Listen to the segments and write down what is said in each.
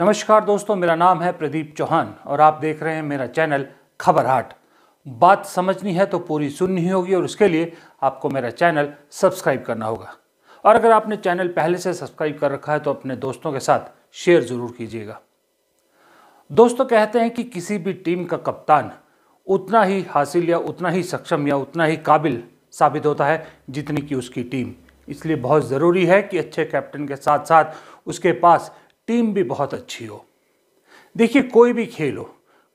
नमस्कार दोस्तों मेरा नाम है प्रदीप चौहान और आप देख रहे हैं मेरा चैनल खबर हाट बात समझनी है तो पूरी सुननी होगी और उसके लिए आपको मेरा चैनल सब्सक्राइब करना होगा और अगर आपने चैनल पहले से सब्सक्राइब कर रखा है तो अपने दोस्तों के साथ शेयर ज़रूर कीजिएगा दोस्तों कहते हैं कि किसी भी टीम का कप्तान उतना ही हासिल या उतना ही सक्षम या उतना ही काबिल साबित होता है जितनी कि उसकी टीम इसलिए बहुत ज़रूरी है कि अच्छे कैप्टन के साथ साथ उसके पास टीम भी बहुत अच्छी हो देखिए कोई भी खेल हो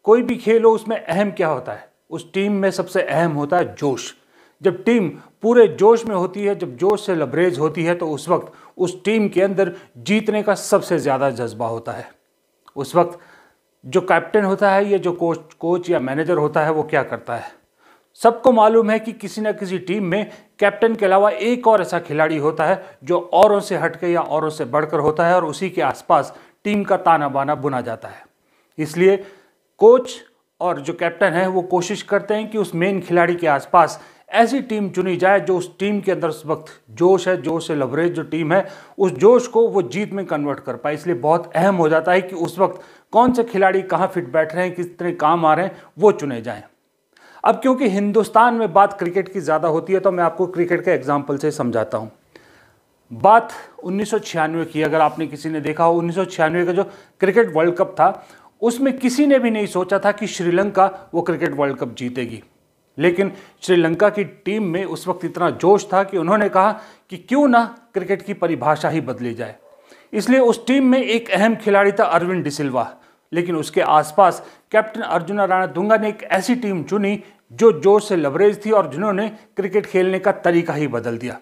कोई भी खेल हो उसमें अहम क्या होता है उस टीम में सबसे अहम होता है जोश जब टीम पूरे जोश में होती है जब जोश से लबरेज होती है तो उस वक्त उस टीम के अंदर जीतने का सबसे ज़्यादा जज्बा होता है उस वक्त जो कैप्टन होता है या जो कोच कोच या मैनेजर होता है वो क्या करता है सबको मालूम है कि किसी न किसी टीम में कैप्टन के अलावा एक और ऐसा खिलाड़ी होता है जो औरों से हटके या औरों से बढ़कर होता है और उसी के आसपास टीम का ताना बाना बुना जाता है इसलिए कोच और जो कैप्टन है वो कोशिश करते हैं कि उस मेन खिलाड़ी के आसपास ऐसी टीम चुनी जाए जो उस टीम के अंदर उस वक्त जोश है जोश से लवरेज जो टीम है उस जोश को वो जीत में कन्वर्ट कर पाए इसलिए बहुत अहम हो जाता है कि उस वक्त कौन से खिलाड़ी कहाँ फिट बैठ रहे हैं कितने काम आ रहे हैं वो चुने जाएँ अब क्योंकि हिंदुस्तान में बात क्रिकेट की ज़्यादा होती है तो मैं आपको क्रिकेट के एग्जाम्पल से समझाता हूँ बात उन्नीस की अगर आपने किसी ने देखा हो उन्नीस का जो क्रिकेट वर्ल्ड कप था उसमें किसी ने भी नहीं सोचा था कि श्रीलंका वो क्रिकेट वर्ल्ड कप जीतेगी लेकिन श्रीलंका की टीम में उस वक्त इतना जोश था कि उन्होंने कहा कि क्यों ना क्रिकेट की परिभाषा ही बदली जाए इसलिए उस टीम में एक अहम खिलाड़ी था अरविंद डिसिल्वा लेकिन उसके आसपास कैप्टन अर्जुना राणा दुंगा ने एक ऐसी टीम चुनी जो जोर से लवरेज थी और जिन्होंने क्रिकेट खेलने का तरीका ही बदल दिया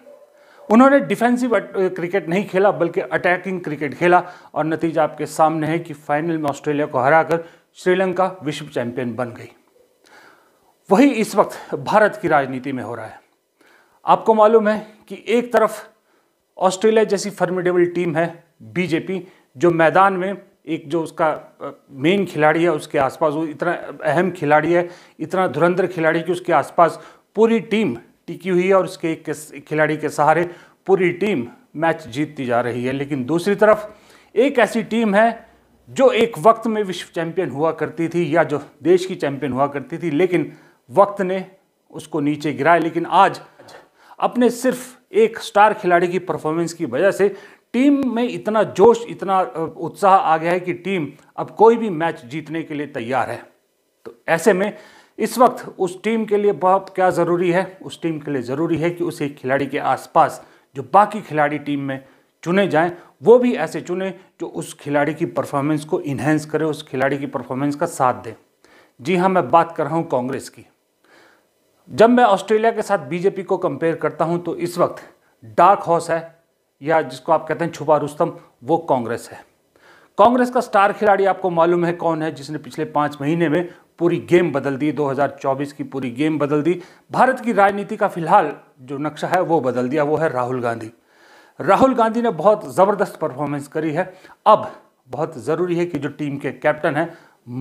उन्होंने डिफेंसिव क्रिकेट नहीं खेला बल्कि अटैकिंग क्रिकेट खेला और नतीजा आपके सामने है कि फाइनल में ऑस्ट्रेलिया को हराकर श्रीलंका विश्व चैंपियन बन गई वही इस वक्त भारत की राजनीति में हो रहा है आपको मालूम है कि एक तरफ ऑस्ट्रेलिया जैसी फर्मिडेबल टीम है बीजेपी जो मैदान में एक जो उसका मेन खिलाड़ी है उसके आसपास वो इतना अहम खिलाड़ी है इतना धुरंधर खिलाड़ी कि उसके आसपास पूरी टीम टिकी हुई है और उसके एक खिलाड़ी के सहारे पूरी टीम मैच जीतती जा रही है लेकिन दूसरी तरफ एक ऐसी टीम है जो एक वक्त में विश्व चैंपियन हुआ करती थी या जो देश की चैंपियन हुआ करती थी लेकिन वक्त ने उसको नीचे गिराया लेकिन आज अपने सिर्फ एक स्टार खिलाड़ी की परफॉर्मेंस की वजह से टीम में इतना जोश इतना उत्साह आ गया है कि टीम अब कोई भी मैच जीतने के लिए तैयार है तो ऐसे में इस वक्त उस टीम के लिए बहुत क्या ज़रूरी है उस टीम के लिए ज़रूरी है कि उस एक खिलाड़ी के आसपास जो बाकी खिलाड़ी टीम में चुने जाएं वो भी ऐसे चुने जो उस खिलाड़ी की परफॉर्मेंस को इन्हेंस करे उस खिलाड़ी की परफॉर्मेंस का साथ दे जी हाँ मैं बात कर रहा हूँ कांग्रेस की जब मैं ऑस्ट्रेलिया के साथ बीजेपी को कंपेयर करता हूँ तो इस वक्त डार्क हॉर्स है या जिसको आप कहते हैं छुपा रुस्तम वो कांग्रेस है कांग्रेस का स्टार खिलाड़ी आपको मालूम है कौन है जिसने पिछले पाँच महीने में पूरी गेम बदल दी 2024 की पूरी गेम बदल दी भारत की राजनीति का फिलहाल जो नक्शा है वो बदल दिया वो है राहुल गांधी राहुल गांधी ने बहुत ज़बरदस्त परफॉर्मेंस करी है अब बहुत ज़रूरी है कि जो टीम के कैप्टन हैं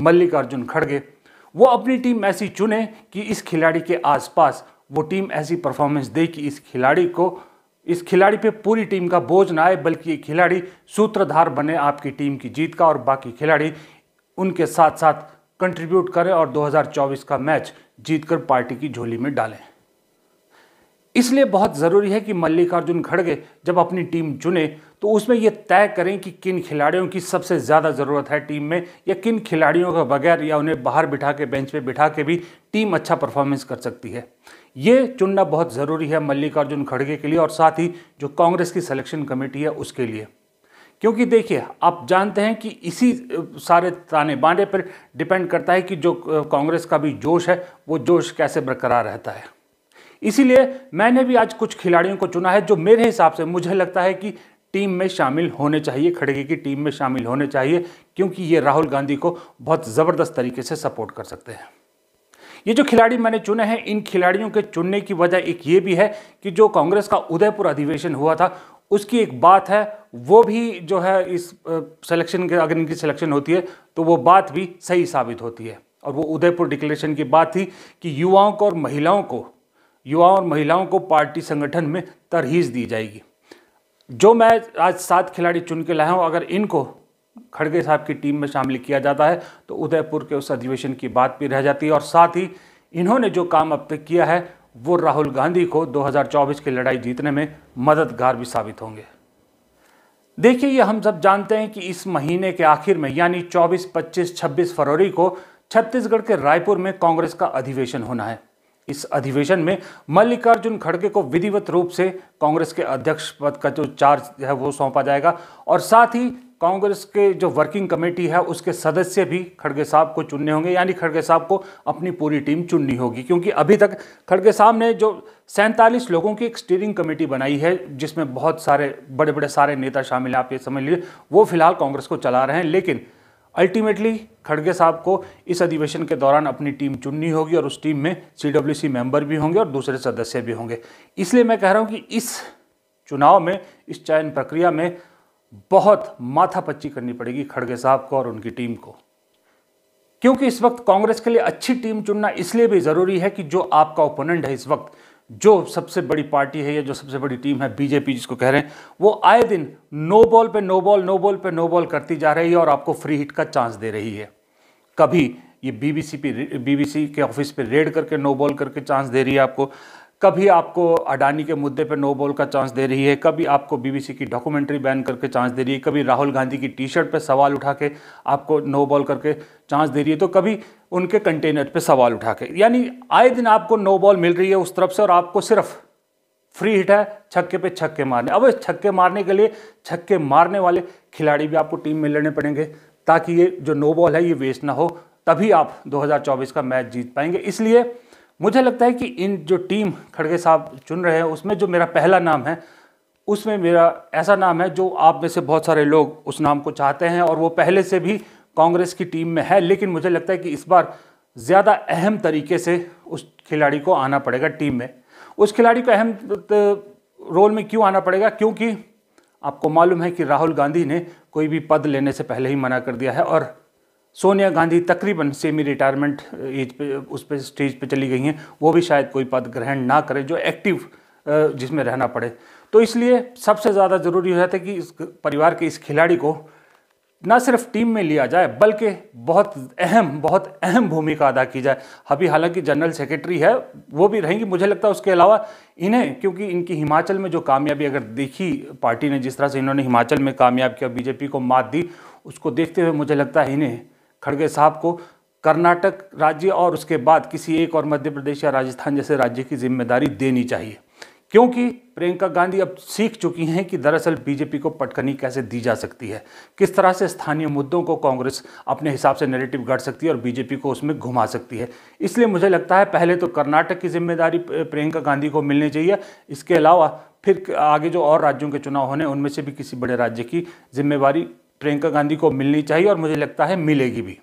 मल्लिकार्जुन खड़गे वो अपनी टीम ऐसी चुने कि इस खिलाड़ी के आसपास वो टीम ऐसी परफॉर्मेंस दे कि इस खिलाड़ी को इस खिलाड़ी पे पूरी टीम का बोझ ना आए बल्कि ये खिलाड़ी सूत्रधार बने आपकी टीम की जीत का और बाकी खिलाड़ी उनके साथ साथ कंट्रीब्यूट करें और 2024 का मैच जीतकर पार्टी की झोली में डालें इसलिए बहुत ज़रूरी है कि मल्लिकार्जुन खड़गे जब अपनी टीम चुने तो उसमें ये तय करें कि किन खिलाड़ियों की सबसे ज़्यादा ज़रूरत है टीम में या किन खिलाड़ियों के बगैर या उन्हें बाहर बिठा के बेंच पे बिठा के भी टीम अच्छा परफॉर्मेंस कर सकती है ये चुनना बहुत ज़रूरी है मल्लिकार्जुन खड़गे के लिए और साथ ही जो कांग्रेस की सिलेक्शन कमेटी है उसके लिए क्योंकि देखिए आप जानते हैं कि इसी सारे ताने बाने पर डिपेंड करता है कि जो कांग्रेस का भी जोश है वो जोश कैसे बरकरार रहता है इसीलिए मैंने भी आज कुछ खिलाड़ियों को चुना है जो मेरे हिसाब से मुझे लगता है कि टीम में शामिल होने चाहिए खड़गे की टीम में शामिल होने चाहिए क्योंकि ये राहुल गांधी को बहुत ज़बरदस्त तरीके से सपोर्ट कर सकते हैं ये जो खिलाड़ी मैंने चुने हैं इन खिलाड़ियों के चुनने की वजह एक ये भी है कि जो कांग्रेस का उदयपुर अधिवेशन हुआ था उसकी एक बात है वो भी जो है इस सिलेक्शन के अगर इनकी सिलेक्शन होती है तो वो बात भी सही साबित होती है और वो उदयपुर डिक्लेरेशन की बात थी कि युवाओं को और महिलाओं को युवाओं और महिलाओं को पार्टी संगठन में तरहीज दी जाएगी जो मैच आज सात खिलाड़ी चुन के लाया हूँ अगर इनको खड़गे साहब की टीम में शामिल किया जाता है तो उदयपुर के उस अधिवेशन की बात भी रह जाती है और साथ ही इन्होंने जो काम अब तक किया है वो राहुल गांधी को 2024 की लड़ाई जीतने में मददगार भी साबित होंगे देखिए ये हम सब जानते हैं कि इस महीने के आखिर में यानी 24, 25, 26 फरवरी को छत्तीसगढ़ के रायपुर में कांग्रेस का अधिवेशन होना है इस अधिवेशन में मल्लिकार्जुन खड़गे को विधिवत रूप से कांग्रेस के अध्यक्ष पद का जो चार्ज है वो सौंपा जाएगा और साथ ही कांग्रेस के जो वर्किंग कमेटी है उसके सदस्य भी खड़गे साहब को चुनने होंगे यानी खड़गे साहब को अपनी पूरी टीम चुननी होगी क्योंकि अभी तक खड़गे साहब ने जो सैंतालीस लोगों की एक स्टीयरिंग कमेटी बनाई है जिसमें बहुत सारे बड़े बड़े सारे नेता शामिल हैं आप ये समझ लीजिए वो फिलहाल कांग्रेस को चला रहे हैं लेकिन अल्टीमेटली खड़गे साहब को इस अधिवेशन के दौरान अपनी टीम चुननी होगी और उस टीम में सी डब्ल्यू सी मेंबर भी होंगे और दूसरे सदस्य भी होंगे इसलिए मैं कह रहा हूँ कि इस चुनाव में इस चयन प्रक्रिया में बहुत माथापच्ची करनी पड़ेगी खड़गे साहब को और उनकी टीम को क्योंकि इस वक्त कांग्रेस के लिए अच्छी टीम चुनना इसलिए भी ज़रूरी है कि जो आपका ओपोनेंट है इस वक्त जो सबसे बड़ी पार्टी है या जो सबसे बड़ी टीम है बीजेपी जिसको कह रहे हैं वो आए दिन नो बॉल पे नो बॉल नो बॉल पे नो बॉल करती जा रही है और आपको फ्री हिट का चांस दे रही है कभी ये बीबीसी पे बीबीसी के ऑफिस पे रेड करके नो बॉल करके चांस दे रही है आपको कभी आपको अडानी के मुद्दे पे नो बॉल का चांस दे रही है कभी आपको बीबीसी की डॉक्यूमेंट्री बैन करके चांस दे रही है कभी राहुल गांधी की टी शर्ट पर सवाल उठा के आपको नो बॉल करके चांस दे रही है तो कभी उनके कंटेनर पे सवाल उठा के यानी आए दिन आपको नो बॉल मिल रही है उस तरफ से और आपको सिर्फ फ्री हिट है छक्के पे छक्के मारने अब छक्के मारने के लिए छक्के मारने वाले खिलाड़ी भी आपको टीम में लेने पड़ेंगे ताकि ये जो नो बॉल है ये वेस्ट ना हो तभी आप 2024 का मैच जीत पाएंगे इसलिए मुझे लगता है कि इन जो टीम खड़गे साहब चुन रहे हैं उसमें जो मेरा पहला नाम है उसमें मेरा ऐसा नाम है जो आप में से बहुत सारे लोग उस नाम को चाहते हैं और वो पहले से भी कांग्रेस की टीम में है लेकिन मुझे लगता है कि इस बार ज़्यादा अहम तरीके से उस खिलाड़ी को आना पड़ेगा टीम में उस खिलाड़ी को अहम रोल में क्यों आना पड़ेगा क्योंकि आपको मालूम है कि राहुल गांधी ने कोई भी पद लेने से पहले ही मना कर दिया है और सोनिया गांधी तकरीबन सेमी रिटायरमेंट एज पे उस पर स्टेज पे चली गई हैं वो भी शायद कोई पद ग्रहण ना करें जो एक्टिव जिसमें रहना पड़े तो इसलिए सबसे ज़्यादा ज़रूरी हो जाता है कि इस परिवार के इस खिलाड़ी को ना सिर्फ टीम में लिया जाए बल्कि बहुत अहम बहुत अहम भूमिका अदा की जाए अभी हालांकि जनरल सेक्रेटरी है वो भी रहेंगी मुझे लगता है उसके अलावा इन्हें क्योंकि इनकी हिमाचल में जो कामयाबी अगर देखी पार्टी ने जिस तरह से इन्होंने हिमाचल में कामयाब किया बीजेपी को मात दी उसको देखते हुए मुझे लगता है इन्हें खड़गे साहब को कर्नाटक राज्य और उसके बाद किसी एक और मध्य प्रदेश या राजस्थान जैसे राज्य की जिम्मेदारी देनी चाहिए क्योंकि प्रियंका गांधी अब सीख चुकी हैं कि दरअसल बीजेपी को पटकनी कैसे दी जा सकती है किस तरह से स्थानीय मुद्दों को कांग्रेस अपने हिसाब से नेगेटिव गढ़ सकती है और बीजेपी को उसमें घुमा सकती है इसलिए मुझे लगता है पहले तो कर्नाटक की जिम्मेदारी प्रियंका गांधी को मिलनी चाहिए इसके अलावा फिर आगे जो और राज्यों के चुनाव होने उनमें से भी किसी बड़े राज्य की जिम्मेवारी प्रियंका गांधी को मिलनी चाहिए और मुझे लगता है मिलेगी भी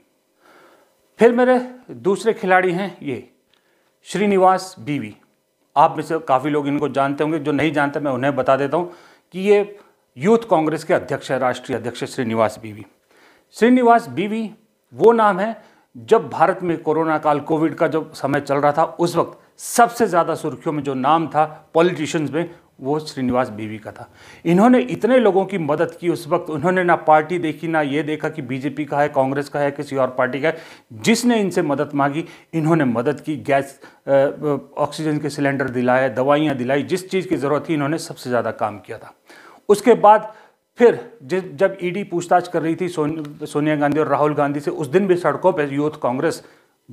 फिर मेरे दूसरे खिलाड़ी हैं ये श्रीनिवास बीवी आप में से काफ़ी लोग इनको जानते होंगे जो नहीं जानते मैं उन्हें बता देता हूँ कि ये यूथ कांग्रेस के अध्यक्ष है राष्ट्रीय अध्यक्ष श्रीनिवास बीवी श्रीनिवास बीवी वो नाम है जब भारत में कोरोना काल कोविड का जब समय चल रहा था उस वक्त सबसे ज़्यादा सुर्खियों में जो नाम था पॉलिटिशियंस में वो श्रीनिवास बीवी का था इन्होंने इतने लोगों की मदद की उस वक्त उन्होंने ना पार्टी देखी ना ये देखा कि बीजेपी का है कांग्रेस का है किसी और पार्टी का है जिसने इनसे मदद मांगी इन्होंने मदद की गैस ऑक्सीजन के सिलेंडर दिलाए दवाइयाँ दिलाई जिस चीज़ की ज़रूरत थी इन्होंने सबसे ज़्यादा काम किया था उसके बाद फिर जब ईडी पूछताछ कर रही थी सोनिया गांधी और राहुल गांधी से उस दिन भी सड़कों पर यूथ कांग्रेस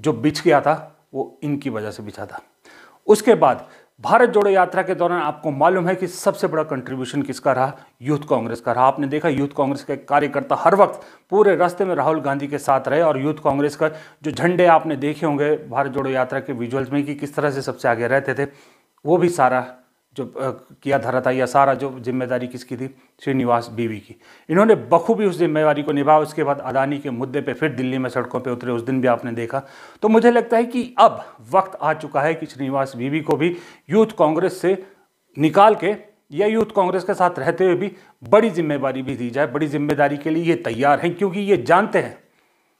जो बिछ गया था वो इनकी वजह से बिछा था उसके बाद भारत जोड़ो यात्रा के दौरान आपको मालूम है कि सबसे बड़ा कंट्रीब्यूशन किसका रहा यूथ कांग्रेस का रहा आपने देखा यूथ कांग्रेस के कार्यकर्ता हर वक्त पूरे रास्ते में राहुल गांधी के साथ रहे और यूथ कांग्रेस का जो झंडे आपने देखे होंगे भारत जोड़ो यात्रा के विजुअल्स में कि किस तरह से सबसे आगे रहते थे वो भी सारा जो किया धरा था या सारा जो जिम्मेदारी किसकी थी श्रीनिवास बीवी की इन्होंने बखूबी उस जिम्मेदारी को निभाया उसके बाद अदानी के मुद्दे पे फिर दिल्ली में सड़कों पे उतरे उस दिन भी आपने देखा तो मुझे लगता है कि अब वक्त आ चुका है कि श्रीनिवास बीवी को भी यूथ कांग्रेस से निकाल के या यूथ कांग्रेस के साथ रहते हुए भी बड़ी जिम्मेदारी भी दी जाए बड़ी जिम्मेदारी के लिए ये तैयार हैं क्योंकि ये जानते हैं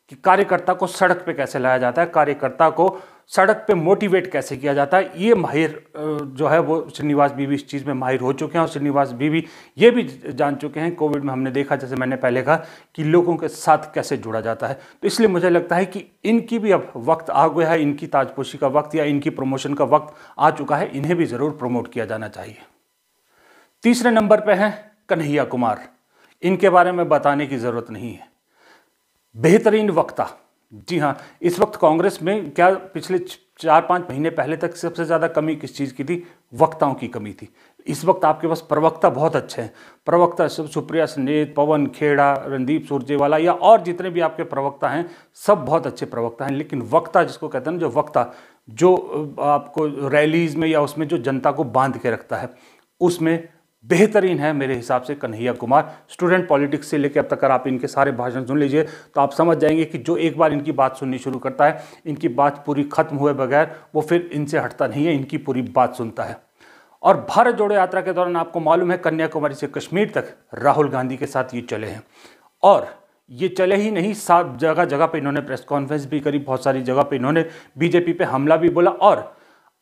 कि कार्यकर्ता को सड़क पर कैसे लाया जाता है कार्यकर्ता को सड़क पे मोटिवेट कैसे किया जाता है ये माहिर जो है वो श्रीनिवास बीवी इस चीज़ में माहिर हो चुके हैं और श्रीनिवास बीवी ये भी जान चुके हैं कोविड में हमने देखा जैसे मैंने पहले कहा कि लोगों के साथ कैसे जुड़ा जाता है तो इसलिए मुझे लगता है कि इनकी भी अब वक्त आ गया है इनकी ताजपोशी का वक्त या इनकी प्रमोशन का वक्त आ चुका है इन्हें भी ज़रूर प्रमोट किया जाना चाहिए तीसरे नंबर पर हैं कन्हैया कुमार इनके बारे में बताने की ज़रूरत नहीं है बेहतरीन वक्ता जी हाँ इस वक्त कांग्रेस में क्या पिछले चार पाँच महीने पहले तक सबसे ज़्यादा कमी किस चीज़ की थी वक्ताओं की कमी थी इस वक्त आपके पास प्रवक्ता बहुत अच्छे हैं प्रवक्ता सब सुप्रिया सनेत पवन खेड़ा रणदीप सुरजेवाला या और जितने भी आपके प्रवक्ता हैं सब बहुत अच्छे प्रवक्ता हैं लेकिन वक्ता जिसको कहते हैं ना जो वक्ता जो आपको रैलीज में या उसमें जो जनता को बांध के रखता है उसमें बेहतरीन है मेरे हिसाब से कन्हैया कुमार स्टूडेंट पॉलिटिक्स से लेकर अब तक आप इनके सारे भाषण सुन लीजिए तो आप समझ जाएंगे कि जो एक बार इनकी बात सुननी शुरू करता है इनकी बात पूरी खत्म हुए बगैर वो फिर इनसे हटता नहीं है इनकी पूरी बात सुनता है और भारत जोड़ो यात्रा के दौरान आपको मालूम है कन्याकुमारी से कश्मीर तक राहुल गांधी के साथ ये चले हैं और ये चले ही नहीं सात जगह जगह पे इन्होंने प्रेस कॉन्फ्रेंस भी करी बहुत सारी जगह पे इन्होंने बीजेपी पे हमला भी बोला और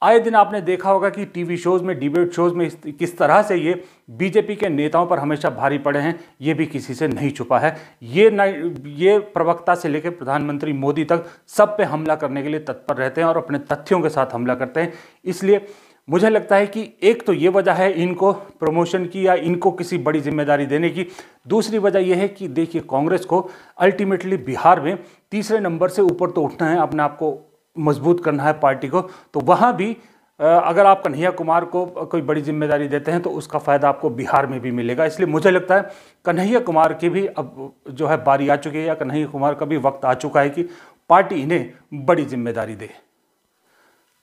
आए दिन आपने देखा होगा कि टीवी शोज में डिबेट शोज में किस तरह से ये बीजेपी के नेताओं पर हमेशा भारी पड़े हैं ये भी किसी से नहीं छुपा है ये न ये प्रवक्ता से लेकर प्रधानमंत्री मोदी तक सब पे हमला करने के लिए तत्पर रहते हैं और अपने तथ्यों के साथ हमला करते हैं इसलिए मुझे लगता है कि एक तो ये वजह है इनको प्रमोशन की या इनको किसी बड़ी जिम्मेदारी देने की दूसरी वजह यह है कि देखिए कांग्रेस को अल्टीमेटली बिहार में तीसरे नंबर से ऊपर तो उठना है अपने आप को मजबूत करना है पार्टी को तो वहाँ भी अगर आप कन्हैया कुमार को कोई बड़ी जिम्मेदारी देते हैं तो उसका फ़ायदा आपको बिहार में भी मिलेगा इसलिए मुझे लगता है कन्हैया कुमार की भी अब जो है बारी आ चुकी है या कन्हैया कुमार का भी वक्त आ चुका है कि पार्टी इन्हें बड़ी जिम्मेदारी दे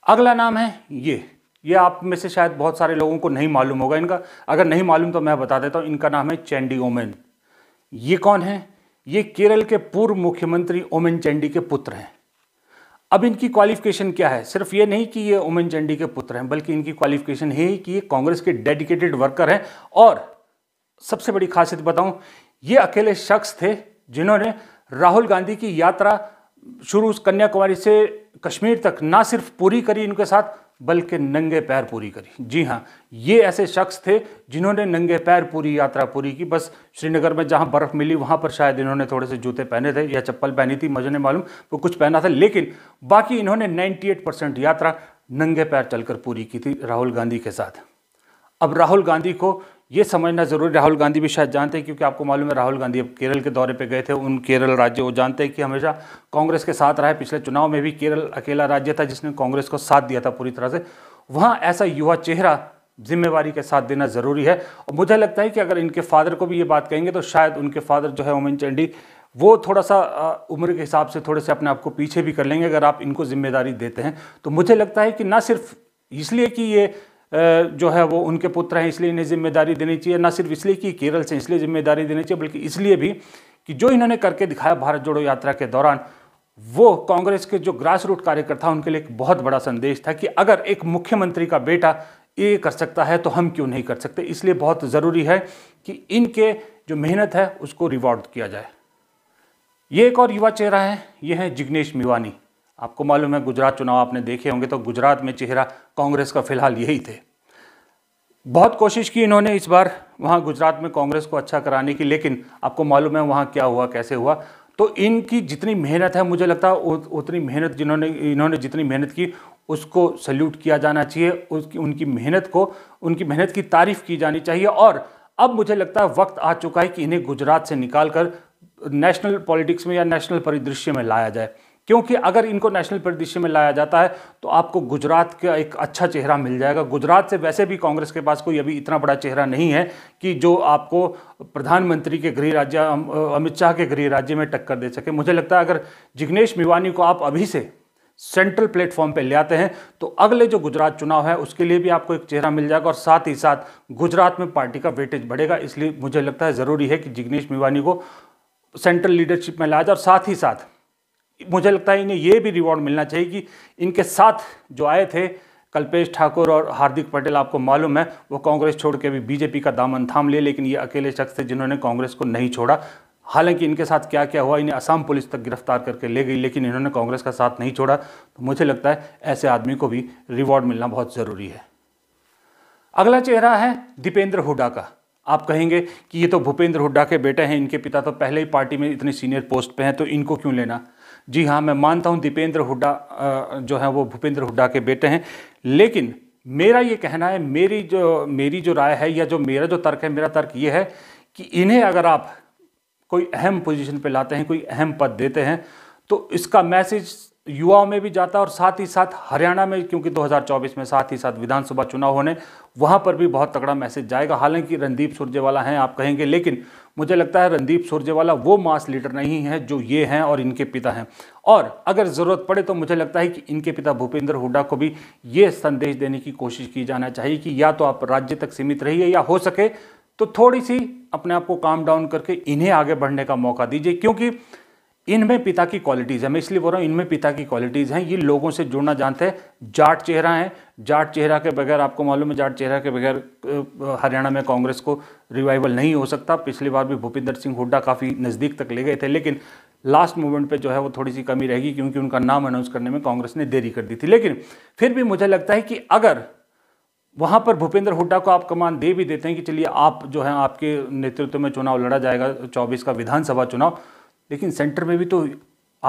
अगला नाम है ये ये आप में से शायद बहुत सारे लोगों को नहीं मालूम होगा इनका अगर नहीं मालूम तो मैं बता देता हूँ इनका नाम है चैंडी ओमेन ये कौन है ये केरल के पूर्व मुख्यमंत्री ओमेन चैंडी के पुत्र हैं अब इनकी क्वालिफिकेशन क्या है सिर्फ ये नहीं कि ये उमेन चंडी के पुत्र हैं बल्कि इनकी क्वालिफिकेशन है कि ये कांग्रेस के डेडिकेटेड वर्कर हैं और सबसे बड़ी खासियत बताऊं ये अकेले शख्स थे जिन्होंने राहुल गांधी की यात्रा शुरू कन्याकुमारी से कश्मीर तक ना सिर्फ पूरी करी इनके साथ बल्कि नंगे पैर पूरी करी जी हाँ ये ऐसे शख्स थे जिन्होंने नंगे पैर पूरी यात्रा पूरी की बस श्रीनगर में जहाँ बर्फ़ मिली वहाँ पर शायद इन्होंने थोड़े से जूते पहने थे या चप्पल पहनी थी मुझे नहीं मालूम वो कुछ पहना था लेकिन बाकी इन्होंने 98 परसेंट यात्रा नंगे पैर चलकर पूरी की थी राहुल गांधी के साथ अब राहुल गांधी को ये समझना ज़रूरी राहुल गांधी भी शायद जानते हैं क्योंकि आपको मालूम है राहुल गांधी अब केरल के दौरे पे गए थे उन केरल राज्य वो जानते हैं कि हमेशा कांग्रेस के साथ रहा है पिछले चुनाव में भी केरल अकेला राज्य था जिसने कांग्रेस को साथ दिया था पूरी तरह से वहाँ ऐसा युवा चेहरा जिम्मेवारी के साथ देना ज़रूरी है और मुझे लगता है कि अगर इनके फादर को भी ये बात कहेंगे तो शायद उनके फादर जो है ओमिन चंडी वो थोड़ा सा उम्र के हिसाब से थोड़े से अपने आप को पीछे भी कर लेंगे अगर आप इनको जिम्मेदारी देते हैं तो मुझे लगता है कि ना सिर्फ इसलिए कि ये जो है वो उनके पुत्र हैं इसलिए इन्हें जिम्मेदारी देनी चाहिए ना सिर्फ इसलिए कि केरल से इसलिए जिम्मेदारी देनी चाहिए बल्कि इसलिए भी कि जो इन्होंने करके दिखाया भारत जोड़ो यात्रा के दौरान वो कांग्रेस के जो ग्रास रूट कार्यकर्ता उनके लिए एक बहुत बड़ा संदेश था कि अगर एक मुख्यमंत्री का बेटा ये कर सकता है तो हम क्यों नहीं कर सकते इसलिए बहुत ज़रूरी है कि इनके जो मेहनत है उसको रिवॉर्ड किया जाए ये एक और युवा चेहरा है ये है जिग्नेश मिवानी आपको मालूम है गुजरात चुनाव आपने देखे होंगे तो गुजरात में चेहरा कांग्रेस का फिलहाल यही थे बहुत कोशिश की इन्होंने इस बार वहाँ गुजरात में कांग्रेस को अच्छा कराने की लेकिन आपको मालूम है वहाँ क्या हुआ कैसे हुआ तो इनकी जितनी मेहनत है मुझे लगता है उतनी मेहनत जिन्होंने इन्होंने जितनी मेहनत की उसको सल्यूट किया जाना चाहिए उसकी उनकी मेहनत को उनकी मेहनत की तारीफ़ की जानी चाहिए और अब मुझे लगता है वक्त आ चुका है कि इन्हें गुजरात से निकाल कर नेशनल पॉलिटिक्स में या नेशनल परिदृश्य में लाया जाए क्योंकि अगर इनको नेशनल परिदृश्य में लाया जाता है तो आपको गुजरात का एक अच्छा चेहरा मिल जाएगा गुजरात से वैसे भी कांग्रेस के पास कोई अभी इतना बड़ा चेहरा नहीं है कि जो आपको प्रधानमंत्री के गृह राज्य अमित शाह के गृह राज्य में टक्कर दे सके मुझे लगता है अगर जिग्नेश मिवानी को आप अभी से सेंट्रल प्लेटफॉर्म पे ले आते हैं तो अगले जो गुजरात चुनाव है उसके लिए भी आपको एक चेहरा मिल जाएगा और साथ ही साथ गुजरात में पार्टी का वेटेज बढ़ेगा इसलिए मुझे लगता है ज़रूरी है कि जिग्नेश मिवानी को सेंट्रल लीडरशिप में लाया जाए और साथ ही साथ मुझे लगता है इन्हें ये भी रिवॉर्ड मिलना चाहिए कि इनके साथ जो आए थे कल्पेश ठाकुर और हार्दिक पटेल आपको मालूम है वो कांग्रेस छोड़ के अभी बीजेपी का दामन थाम लिए लेकिन ये अकेले शख्स थे जिन्होंने कांग्रेस को नहीं छोड़ा हालांकि इनके साथ क्या क्या हुआ इन्हें असम पुलिस तक गिरफ्तार करके ले गई लेकिन इन्होंने कांग्रेस का साथ नहीं छोड़ा तो मुझे लगता है ऐसे आदमी को भी रिवॉर्ड मिलना बहुत ज़रूरी है अगला चेहरा है दीपेंद्र हुडा का आप कहेंगे कि ये तो भूपेंद्र हुड्डा के बेटे हैं इनके पिता तो पहले ही पार्टी में इतने सीनियर पोस्ट पे हैं तो इनको क्यों लेना जी हाँ मैं मानता हूँ दीपेंद्र हुड्डा जो है वो भूपेंद्र हुड्डा के बेटे हैं लेकिन मेरा ये कहना है मेरी जो मेरी जो राय है या जो मेरा जो तर्क है मेरा तर्क ये है कि इन्हें अगर आप कोई अहम पोजीशन पे लाते हैं कोई अहम पद देते हैं तो इसका मैसेज युवाओं में भी जाता है और साथ ही साथ हरियाणा में क्योंकि 2024 में साथ ही साथ विधानसभा चुनाव होने वहाँ पर भी बहुत तगड़ा मैसेज जाएगा हालांकि रणदीप सुरजेवाला हैं आप कहेंगे लेकिन मुझे लगता है रणदीप सुरजेवाला वो मास लीडर नहीं है जो ये हैं और इनके पिता हैं और अगर ज़रूरत पड़े तो मुझे लगता है कि इनके पिता भूपेंद्र हुड्डा को भी ये संदेश देने की कोशिश की जाना चाहिए कि या तो आप राज्य तक सीमित रहिए या हो सके तो थोड़ी सी अपने आप को काम डाउन करके इन्हें आगे बढ़ने का मौका दीजिए क्योंकि इनमें पिता की क्वालिटीज़ है मैं इसलिए बोल रहा हूँ इनमें पिता की क्वालिटीज़ हैं ये लोगों से जुड़ना जानते हैं जाट चेहरा है जाट चेहरा के बगैर आपको मालूम है जाट चेहरा के बगैर हरियाणा में कांग्रेस को रिवाइवल नहीं हो सकता पिछली बार भी भूपिंदर सिंह हुड्डा काफ़ी नज़दीक तक ले गए थे लेकिन लास्ट मोमेंट पे जो है वो थोड़ी सी कमी रहेगी क्योंकि उनका नाम अनाउंस करने में कांग्रेस ने देरी कर दी थी लेकिन फिर भी मुझे लगता है कि अगर वहाँ पर भूपेंद्र हुड्डा को आप कमान दे भी देते हैं कि चलिए आप जो है आपके नेतृत्व में चुनाव लड़ा जाएगा चौबीस का विधानसभा चुनाव लेकिन सेंटर में भी तो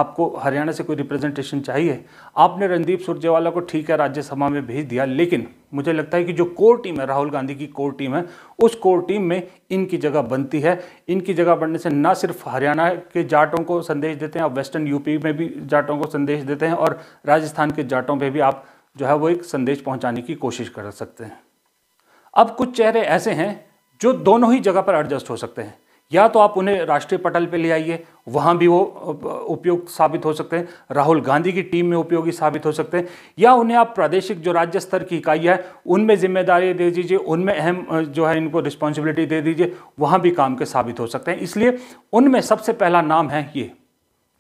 आपको हरियाणा से कोई रिप्रेजेंटेशन चाहिए आपने रणदीप सुरजेवाला को ठीक है राज्यसभा में भेज दिया लेकिन मुझे लगता है कि जो कोर टीम है राहुल गांधी की कोर टीम है उस कोर टीम में इनकी जगह बनती है इनकी जगह बनने से ना सिर्फ हरियाणा के जाटों को संदेश देते हैं आप वेस्टर्न यूपी में भी जाटों को संदेश देते हैं और राजस्थान के जाटों पर भी आप जो है वो एक संदेश पहुँचाने की कोशिश कर सकते हैं अब कुछ चेहरे ऐसे हैं जो दोनों ही जगह पर एडजस्ट हो सकते हैं या तो आप उन्हें राष्ट्रीय पटल पे ले आइए वहाँ भी वो उपयोग साबित हो सकते हैं राहुल गांधी की टीम में उपयोगी साबित हो सकते हैं या उन्हें आप प्रादेशिक जो राज्य स्तर की इकाई है उनमें जिम्मेदारी दे दीजिए उनमें अहम जो है इनको रिस्पॉन्सिबिलिटी दे दीजिए वहाँ भी काम के साबित हो सकते हैं इसलिए उनमें सबसे पहला नाम है ये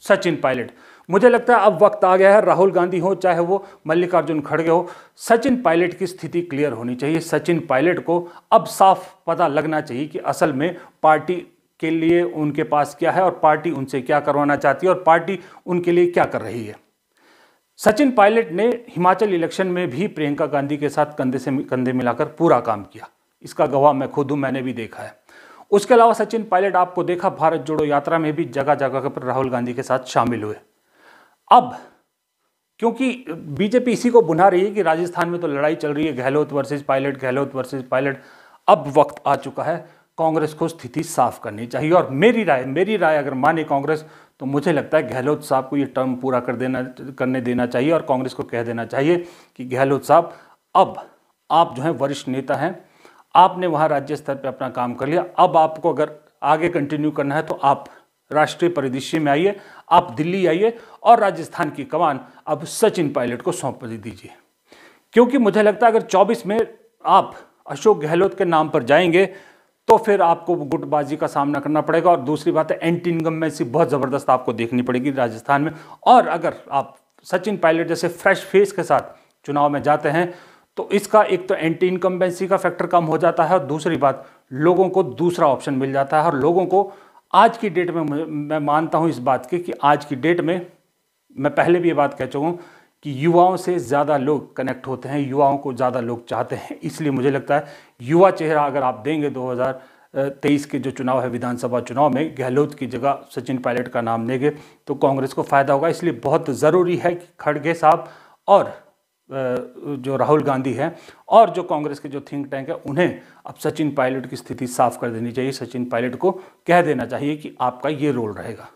सचिन पायलट मुझे लगता है अब वक्त आ गया है राहुल गांधी हो चाहे वो मल्लिकार्जुन खड़गे हो सचिन पायलट की स्थिति क्लियर होनी चाहिए सचिन पायलट को अब साफ पता लगना चाहिए कि असल में पार्टी के लिए उनके पास क्या है और पार्टी उनसे क्या करवाना चाहती है और पार्टी उनके लिए क्या कर रही है सचिन पायलट ने हिमाचल इलेक्शन में भी प्रियंका गांधी के साथ कंधे से कंधे मिलाकर पूरा काम किया इसका गवाह मैं खुद हूं मैंने भी देखा है उसके अलावा सचिन पायलट आपको देखा भारत जोड़ो यात्रा में भी जगह जगह पर राहुल गांधी के साथ शामिल हुए अब क्योंकि बीजेपी इसी को बुना रही है कि राजस्थान में तो लड़ाई चल रही है गहलोत वर्सेज पायलट गहलोत वर्सेज पायलट अब वक्त आ चुका है कांग्रेस को स्थिति साफ करनी चाहिए और मेरी राय मेरी राय अगर माने कांग्रेस तो मुझे लगता है गहलोत साहब को ये टर्म पूरा कर देना करने देना चाहिए और कांग्रेस को कह देना चाहिए कि गहलोत साहब अब आप जो हैं वरिष्ठ नेता हैं आपने वहाँ राज्य स्तर पर अपना काम कर लिया अब आपको अगर आगे कंटिन्यू करना है तो आप राष्ट्रीय परिदृश्य में आइए आप दिल्ली आइए और राजस्थान की कमान अब सचिन पायलट को सौंप दीजिए क्योंकि मुझे लगता है अगर 24 में आप अशोक गहलोत के नाम पर जाएंगे तो फिर आपको गुटबाजी का सामना करना पड़ेगा और दूसरी बात है एंटी इनकम्बेंसी बहुत ज़बरदस्त आपको देखनी पड़ेगी राजस्थान में और अगर आप सचिन पायलट जैसे फ्रेश फेस के साथ चुनाव में जाते हैं तो इसका एक तो एंटी इनकम्बेंसी का फैक्टर कम हो जाता है और दूसरी बात लोगों को दूसरा ऑप्शन मिल जाता है और लोगों को आज की डेट में मैं मानता हूं इस बात की कि आज की डेट में मैं पहले भी ये बात कह चुका हूं कि युवाओं से ज़्यादा लोग कनेक्ट होते हैं युवाओं को ज़्यादा लोग चाहते हैं इसलिए मुझे लगता है युवा चेहरा अगर आप देंगे 2023 के जो चुनाव है विधानसभा चुनाव में गहलोत की जगह सचिन पायलट का नाम लेंगे तो कांग्रेस को फ़ायदा होगा इसलिए बहुत ज़रूरी है कि खड़गे साहब और जो राहुल गांधी हैं और जो कांग्रेस के जो थिंक टैंक है उन्हें अब सचिन पायलट की स्थिति साफ कर देनी चाहिए सचिन पायलट को कह देना चाहिए कि आपका ये रोल रहेगा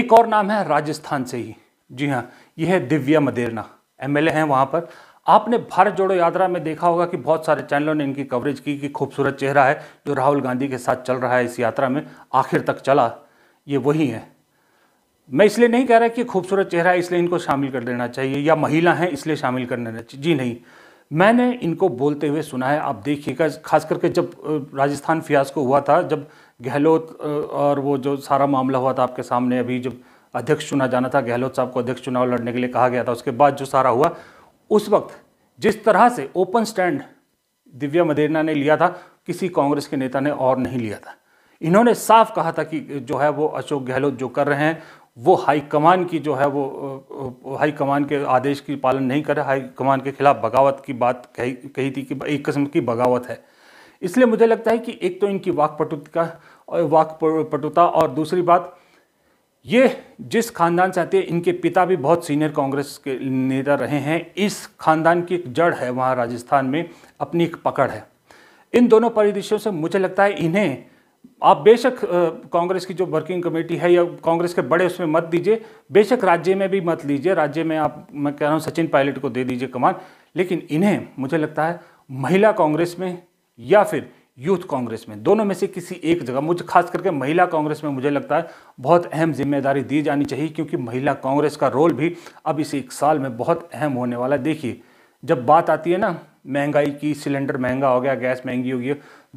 एक और नाम है राजस्थान से ही जी हाँ ये है दिव्या मदेरना एमएलए हैं वहाँ पर आपने भारत जोड़ो यात्रा में देखा होगा कि बहुत सारे चैनलों ने इनकी कवरेज की कि खूबसूरत चेहरा है जो राहुल गांधी के साथ चल रहा है इस यात्रा में आखिर तक चला ये वही है मैं इसलिए नहीं कह रहा कि खूबसूरत चेहरा है इसलिए इनको शामिल कर देना चाहिए या महिला हैं इसलिए शामिल कर देना चाहिए जी नहीं मैंने इनको बोलते हुए सुना है आप देखिएगा खास करके जब राजस्थान को हुआ था जब गहलोत और वो जो सारा मामला हुआ था आपके सामने अभी जब अध्यक्ष चुना जाना था गहलोत साहब को अध्यक्ष चुनाव लड़ने के लिए कहा गया था उसके बाद जो सारा हुआ उस वक्त जिस तरह से ओपन स्टैंड दिव्या मदेरना ने लिया था किसी कांग्रेस के नेता ने और नहीं लिया था इन्होंने साफ कहा था कि जो है वो अशोक गहलोत जो कर रहे हैं वो हाईकमान की जो है वो हाईकमान के आदेश की पालन नहीं करे हाईकमान के खिलाफ बगावत की बात कही कही थी कि एक किस्म की बगावत है इसलिए मुझे लगता है कि एक तो इनकी वाकपटुता वाकपटुता और दूसरी बात ये जिस खानदान से आते हैं इनके पिता भी बहुत सीनियर कांग्रेस के नेता रहे हैं इस खानदान की एक जड़ है वहाँ राजस्थान में अपनी एक पकड़ है इन दोनों परिदृश्यों से मुझे लगता है इन्हें आप बेशक कांग्रेस की जो वर्किंग कमेटी है या कांग्रेस के बड़े उसमें मत दीजिए बेशक राज्य में भी मत लीजिए राज्य में आप मैं कह रहा हूँ सचिन पायलट को दे दीजिए कमान लेकिन इन्हें मुझे लगता है महिला कांग्रेस में या फिर यूथ कांग्रेस में दोनों में से किसी एक जगह मुझे खास करके महिला कांग्रेस में मुझे लगता है बहुत अहम जिम्मेदारी दी जानी चाहिए क्योंकि महिला कांग्रेस का रोल भी अब इस एक साल में बहुत अहम होने वाला है देखिए जब बात आती है ना महंगाई की सिलेंडर महंगा हो गया गैस महंगी हो गई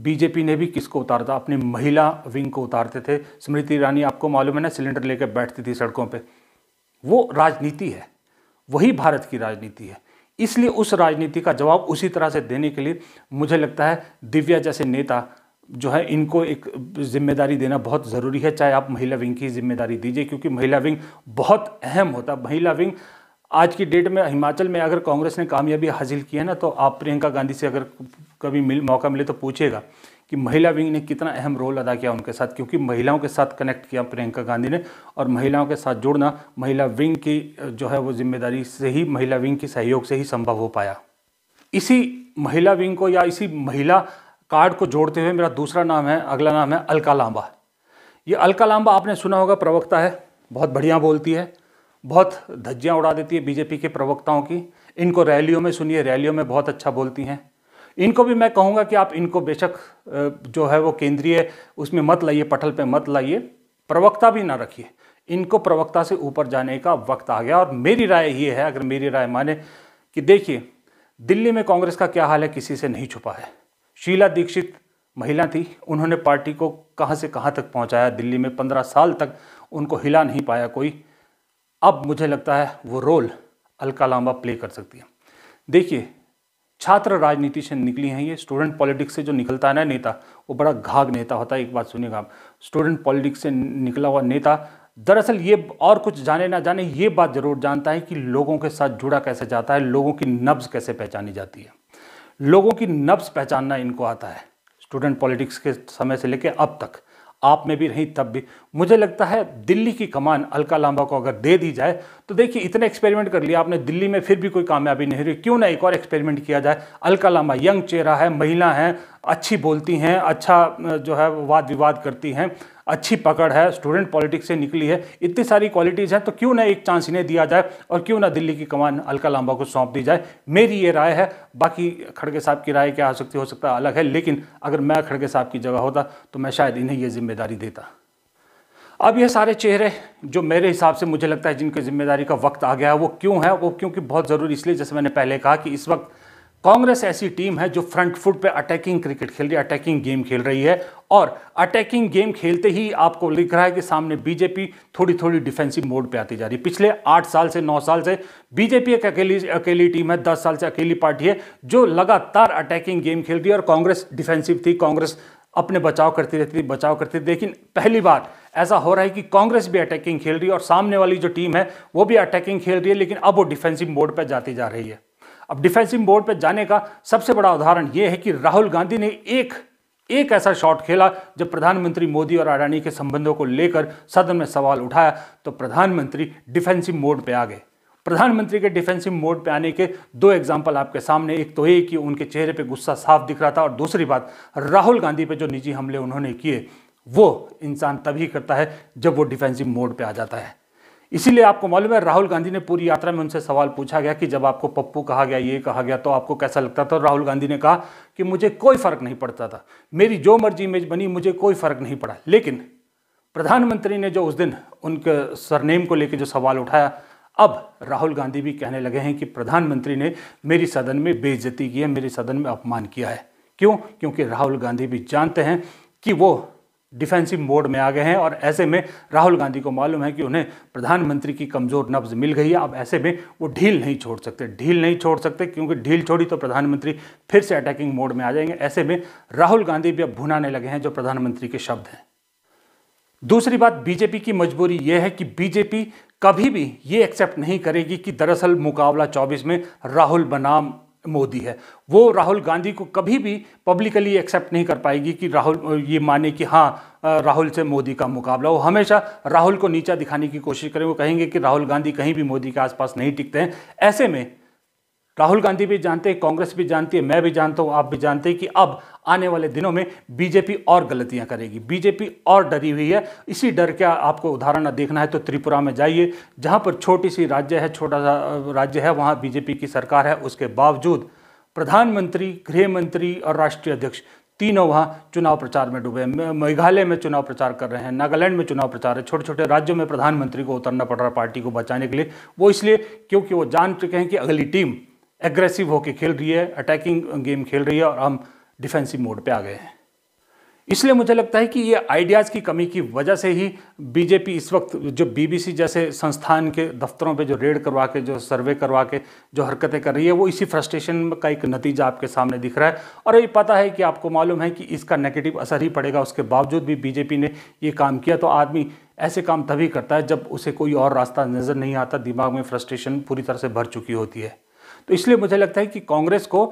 बीजेपी ने भी किसको उतारा था अपनी महिला विंग को उतारते थे स्मृति ईरानी आपको मालूम है ना सिलेंडर लेकर बैठती थी सड़कों पर वो राजनीति है वही भारत की राजनीति है इसलिए उस राजनीति का जवाब उसी तरह से देने के लिए मुझे लगता है दिव्या जैसे नेता जो है इनको एक जिम्मेदारी देना बहुत ज़रूरी है चाहे आप महिला विंग की जिम्मेदारी दीजिए क्योंकि महिला विंग बहुत अहम होता है महिला विंग आज की डेट में हिमाचल में अगर कांग्रेस ने कामयाबी हासिल की है ना तो आप प्रियंका गांधी से अगर कभी मिल मौका मिले तो पूछिएगा कि महिला विंग ने कितना अहम रोल अदा किया उनके साथ क्योंकि महिलाओं के साथ कनेक्ट किया प्रियंका गांधी ने और महिलाओं के साथ जुड़ना महिला विंग की जो है वो जिम्मेदारी से ही महिला विंग के सहयोग से ही संभव हो पाया इसी महिला विंग को या इसी महिला कार्ड को जोड़ते हुए मेरा दूसरा नाम है अगला नाम है अलका लांबा ये अलका लांबा आपने सुना होगा प्रवक्ता है बहुत बढ़िया बोलती है बहुत धज्जियाँ उड़ा देती है बीजेपी के प्रवक्ताओं की इनको रैलियों में सुनिए रैलियों में बहुत अच्छा बोलती हैं इनको भी मैं कहूँगा कि आप इनको बेशक जो है वो केंद्रीय उसमें मत लाइए पटल पे मत लाइए प्रवक्ता भी ना रखिए इनको प्रवक्ता से ऊपर जाने का वक्त आ गया और मेरी राय ये है अगर मेरी राय माने कि देखिए दिल्ली में कांग्रेस का क्या हाल है किसी से नहीं छुपा है शीला दीक्षित महिला थी उन्होंने पार्टी को कहाँ से कहाँ तक पहुँचाया दिल्ली में पंद्रह साल तक उनको हिला नहीं पाया कोई अब मुझे लगता है वो रोल अलका लांबा प्ले कर सकती है देखिए छात्र राजनीति से निकली हैं ये स्टूडेंट पॉलिटिक्स से जो निकलता है ना नेता वो बड़ा घाग नेता होता है एक बात सुनिएगा आप स्टूडेंट पॉलिटिक्स से निकला हुआ नेता दरअसल ये और कुछ जाने ना जाने ये बात जरूर जानता है कि लोगों के साथ जुड़ा कैसे जाता है लोगों की नब्ज कैसे पहचानी जाती है लोगों की नब्ज पहचानना इनको आता है स्टूडेंट पॉलिटिक्स के समय से लेकर अब तक आप में भी नहीं तब भी मुझे लगता है दिल्ली की कमान अलका लांबा को अगर दे दी जाए तो देखिए इतने एक्सपेरिमेंट कर लिया आपने दिल्ली में फिर भी कोई कामयाबी नहीं हुई क्यों ना एक और एक्सपेरिमेंट किया जाए अलका लांबा यंग चेहरा है महिला हैं अच्छी बोलती हैं अच्छा जो है वाद विवाद करती हैं अच्छी पकड़ है स्टूडेंट पॉलिटिक्स से निकली है इतनी सारी क्वालिटीज़ हैं तो क्यों ना एक चांस इन्हें दिया जाए और क्यों ना दिल्ली की कमान अलका लांबा को सौंप दी जाए मेरी ये राय है बाकी खड़गे साहब की राय क्या हो सकती हो सकता अलग है लेकिन अगर मैं खड़गे साहब की जगह होता तो मैं शायद इन्हें यह जिम्मेदारी देता अब ये सारे चेहरे जो मेरे हिसाब से मुझे लगता है जिनकी जिम्मेदारी का वक्त आ गया है वो क्यों है वो क्योंकि बहुत ज़रूरी इसलिए जैसे मैंने पहले कहा कि इस वक्त कांग्रेस ऐसी टीम है जो फ्रंट फुट पे अटैकिंग क्रिकेट खेल रही है अटैकिंग गेम खेल रही है और अटैकिंग गेम खेलते ही आपको लिख रहा है कि सामने बीजेपी थोड़ी थोड़ी डिफेंसिव मोड पे आती जा रही है पिछले आठ साल से नौ साल से बीजेपी एक अकेली अकेली टीम है दस साल से अकेली पार्टी है जो लगातार अटैकिंग गेम खेल रही है और कांग्रेस डिफेंसिव थी कांग्रेस अपने बचाव करती रहती थी बचाव करती थी लेकिन पहली बार ऐसा हो रहा है कि कांग्रेस भी अटैकिंग खेल रही है और सामने वाली जो टीम है वो भी अटैकिंग खेल रही है लेकिन अब वो डिफेंसिव मोड पर जाती जा रही है अब डिफेंसिव बोर्ड पर जाने का सबसे बड़ा उदाहरण यह है कि राहुल गांधी ने एक एक ऐसा शॉट खेला जब प्रधानमंत्री मोदी और अडानी के संबंधों को लेकर सदन में सवाल उठाया तो प्रधानमंत्री डिफेंसिव मोड पे आ गए प्रधानमंत्री के डिफेंसिव मोड पे आने के दो एग्जाम्पल आपके सामने एक तो ये कि उनके चेहरे पे गुस्सा साफ दिख रहा था और दूसरी बात राहुल गांधी पे जो निजी हमले उन्होंने किए वो इंसान तभी करता है जब वो डिफेंसिव मोड पर आ जाता है इसीलिए आपको मालूम है राहुल गांधी ने पूरी यात्रा में उनसे सवाल पूछा गया कि जब आपको पप्पू कहा गया ये कहा गया तो आपको कैसा लगता था राहुल गांधी ने कहा कि मुझे कोई फ़र्क नहीं पड़ता था मेरी जो मर्जी इमेज बनी मुझे कोई फ़र्क नहीं पड़ा लेकिन प्रधानमंत्री ने जो उस दिन उनके सरनेम को लेकर जो सवाल उठाया अब राहुल गांधी भी कहने लगे हैं कि प्रधानमंत्री ने मेरी सदन में बेइज्जती की है मेरे सदन में अपमान किया है क्यों क्योंकि राहुल गांधी भी जानते हैं कि वो डिफेंसिव मोड में आ गए हैं और ऐसे में राहुल गांधी को मालूम है कि उन्हें प्रधानमंत्री की कमज़ोर नब्ज मिल गई है अब ऐसे में वो ढील नहीं छोड़ सकते ढील नहीं छोड़ सकते क्योंकि ढील छोड़ी तो प्रधानमंत्री फिर से अटैकिंग मोड में आ जाएंगे ऐसे में राहुल गांधी भी अब भुनाने लगे हैं जो प्रधानमंत्री के शब्द हैं दूसरी बात बीजेपी की मजबूरी यह है कि बीजेपी कभी भी ये एक्सेप्ट नहीं करेगी कि दरअसल मुकाबला 24 में राहुल बनाम मोदी है वो राहुल गांधी को कभी भी पब्लिकली एक्सेप्ट नहीं कर पाएगी कि राहुल ये माने कि हाँ राहुल से मोदी का मुकाबला वो हमेशा राहुल को नीचा दिखाने की कोशिश करें वो कहेंगे कि राहुल गांधी कहीं भी मोदी के आसपास नहीं टिकते हैं ऐसे में राहुल गांधी भी जानते हैं कांग्रेस भी जानती है मैं भी जानता हूँ आप भी जानते हैं कि अब आने वाले दिनों में बीजेपी और गलतियां करेगी बीजेपी और डरी हुई है इसी डर का आपको उदाहरण देखना है तो त्रिपुरा में जाइए जहाँ पर छोटी सी राज्य है छोटा सा राज्य है वहाँ बीजेपी की सरकार है उसके बावजूद प्रधानमंत्री गृहमंत्री और राष्ट्रीय अध्यक्ष तीनों वहाँ चुनाव प्रचार में डूबे मेघालय में चुनाव प्रचार कर रहे हैं नागालैंड में चुनाव प्रचार है छोटे छोटे राज्यों में प्रधानमंत्री को उतरना पड़ रहा है पार्टी को बचाने के लिए वो इसलिए क्योंकि वो जान चुके हैं कि अगली टीम एग्रेसिव होके खेल रही है अटैकिंग गेम खेल रही है और हम डिफेंसिव मोड पे आ गए हैं इसलिए मुझे लगता है कि ये आइडियाज़ की कमी की वजह से ही बीजेपी इस वक्त जो बीबीसी जैसे संस्थान के दफ्तरों पे जो रेड करवा के जो सर्वे करवा के जो हरकतें कर रही है वो इसी फ्रस्ट्रेशन का एक नतीजा आपके सामने दिख रहा है और ये पता है कि आपको मालूम है कि इसका नेगेटिव असर ही पड़ेगा उसके बावजूद भी बीजेपी ने ये काम किया तो आदमी ऐसे काम तभी करता है जब उसे कोई और रास्ता नज़र नहीं आता दिमाग में फ्रस्ट्रेशन पूरी तरह से भर चुकी होती है तो इसलिए मुझे लगता है कि कांग्रेस को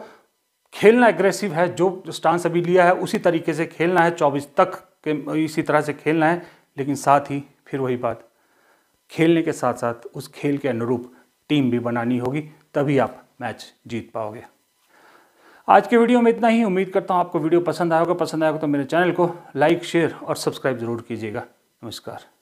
खेलना एग्रेसिव है जो स्टांस अभी लिया है उसी तरीके से खेलना है चौबीस तक के इसी तरह से खेलना है लेकिन साथ ही फिर वही बात खेलने के साथ साथ उस खेल के अनुरूप टीम भी बनानी होगी तभी आप मैच जीत पाओगे आज के वीडियो में इतना ही उम्मीद करता हूँ आपको वीडियो पसंद आएगा पसंद आएगा तो मेरे चैनल को लाइक शेयर और सब्सक्राइब जरूर कीजिएगा नमस्कार